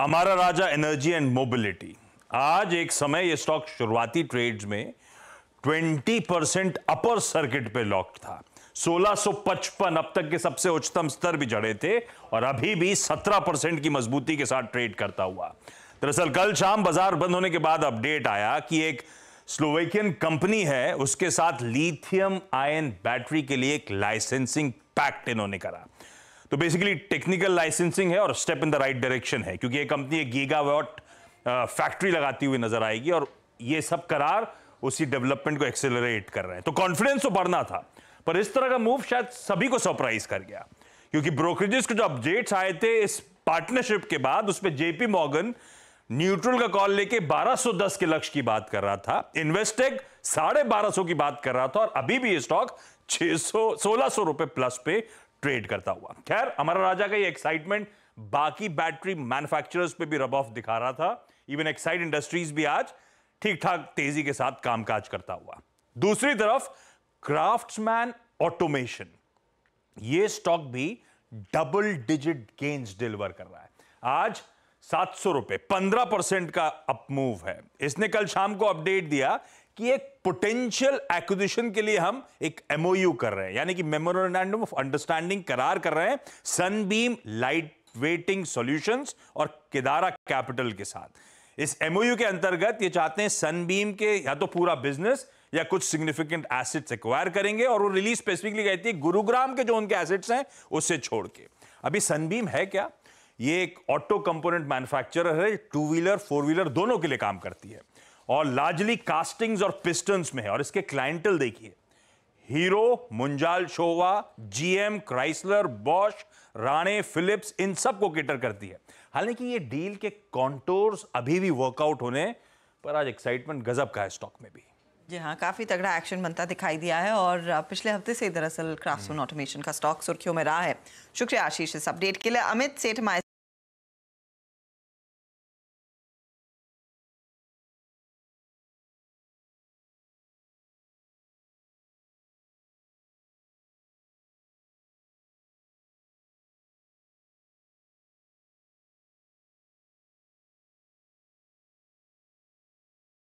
हमारा राजा energy and mobility आज एक समय ये स्टॉक शुरुआती ट्रेड्स में 20 परसेंट अपर सर्किट पे लॉक्ड था 1655 अब तक के सबसे उच्चतम स्तर भी चढ़े थे और अभी भी 17 परसेंट की मजबूती के साथ ट्रेड करता हुआ दरअसल कल शाम बाजार बंद होने के बाद अपडेट आया कि एक स्लोवेकियन कंपनी है उसके साथ लिथियम आयन बैटरी के लिए एक लाइसेंसिंग पैक्ट इन्होंने करा तो बेसिकली टेक्निकल लाइसेंसिंग है और step in the right direction है क्योंकि ये कंपनी एक गीगावाट फैक्ट्री लगाती हुई नजर आएगी और ये सब करार उसी डेवलपमेंट को एक्सेलरेट कर रहे हैं तो कॉन्फिडेंस तो बढ़ना था पर इस तरह का मूव शायद सभी को सरप्राइज कर गया क्योंकि ब्रोकरेजेस के जो अपडेट्स आए थे इस पार्टनरशिप के बाद उसमें जेपी मॉर्गन न्यूट्रल का कॉल लेके 1210 के लक्ष्य की बात कर रहा था इन्वेस्टेक साढ़े बारह की बात कर रहा था और अभी भी ये स्टॉक 600 सोलह सौ रुपए प्लस पे ट्रेड करता हुआ खैर अमरा राजा का ये एक्साइटमेंट बाकी बैटरी मैन्युफैक्चरर्स पे भी रब ऑफ दिखा रहा था इवन एक्साइड इंडस्ट्रीज भी आज ठीक ठाक तेजी के साथ कामकाज करता हुआ दूसरी तरफ क्राफ्ट्समैन ऑटोमेशन ये स्टॉक भी डबल डिजिट गेंस डिलीवर कर रहा है आज सात सौ रुपए पंद्रह परसेंट का अपमूव है इसने कल शाम को अपडेट दिया कि एक पोटेंशियल एक्विजिशन के लिए हम एक एमओयू कर रहे हैं यानी कि मेमोरेंडम ऑफ अंडरस्टैंडिंग करार कर रहे हैं सनबीम लाइट वेटिंग सॉल्यूशंस और केदारा कैपिटल के साथ इस एमओयू के अंतर्गत ये चाहते हैं सनबीम के या तो पूरा बिजनेस या कुछ सिग्निफिकेंट एसेट्स एक्वायर करेंगे और वो रिलीज स्पेसिफिकली कहती है गुरुग्राम के जो उनके एसेट्स हैं उससे छोड़ के अभी सनबीम है क्या ये एक ऑटो कंपोनेंट मैन्युफैक्चरर है टू व्हीलर फोर व्हीलर दोनों के लिए काम करती है और लार्जली कास्टिंग्स और पिस्टन्स में है और इसके क्लाइंटल देखिए Hero Munjal Showa GM Chrysler Bosch Rane Philips इन सब को केटर करती है हालांकि ये डील के कॉन्टोर्स अभी भी वर्कआउट होने पर आज एक्साइटमेंट गजब का है स्टॉक में भी जी हाँ काफ़ी तगड़ा एक्शन बनता दिखाई दिया है और पिछले हफ्ते से दरअसल क्राफ्ट हम्म। ऑटोमेशन का स्टॉक सुर्खियों में रहा है शुक्रिया आशीष इस अपडेट के लिए अमित सेठ माय